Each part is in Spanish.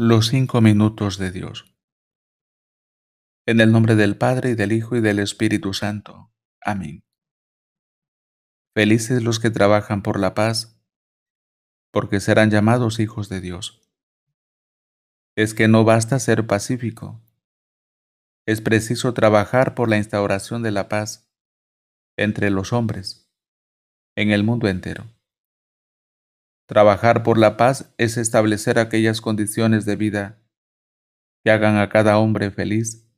los cinco minutos de Dios. En el nombre del Padre y del Hijo y del Espíritu Santo. Amén. Felices los que trabajan por la paz, porque serán llamados hijos de Dios. Es que no basta ser pacífico. Es preciso trabajar por la instauración de la paz entre los hombres, en el mundo entero. Trabajar por la paz es establecer aquellas condiciones de vida que hagan a cada hombre feliz,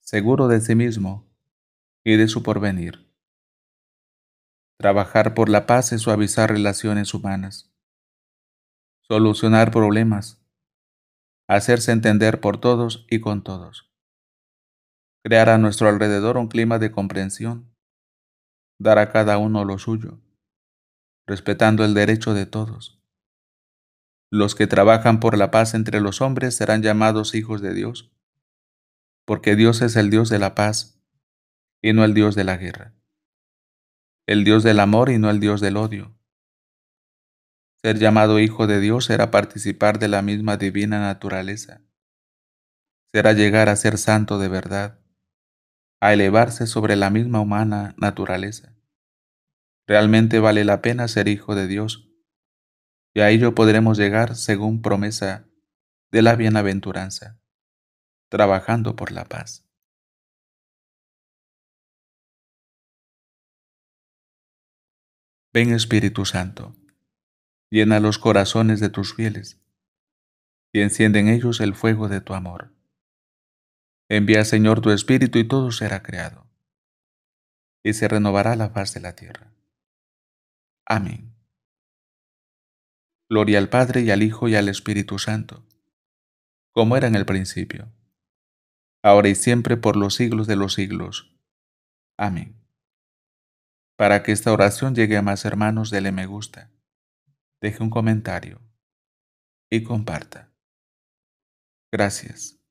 seguro de sí mismo y de su porvenir. Trabajar por la paz es suavizar relaciones humanas, solucionar problemas, hacerse entender por todos y con todos, crear a nuestro alrededor un clima de comprensión, dar a cada uno lo suyo respetando el derecho de todos. Los que trabajan por la paz entre los hombres serán llamados hijos de Dios, porque Dios es el Dios de la paz y no el Dios de la guerra, el Dios del amor y no el Dios del odio. Ser llamado hijo de Dios será participar de la misma divina naturaleza, será llegar a ser santo de verdad, a elevarse sobre la misma humana naturaleza. Realmente vale la pena ser hijo de Dios. Y a ello podremos llegar según promesa de la bienaventuranza, trabajando por la paz. Ven Espíritu Santo, llena los corazones de tus fieles y enciende en ellos el fuego de tu amor. Envía, Señor, tu Espíritu y todo será creado, y se renovará la faz de la tierra. Amén. Gloria al Padre y al Hijo y al Espíritu Santo, como era en el principio, ahora y siempre por los siglos de los siglos. Amén. Para que esta oración llegue a más hermanos, dele me gusta, deje un comentario y comparta. Gracias.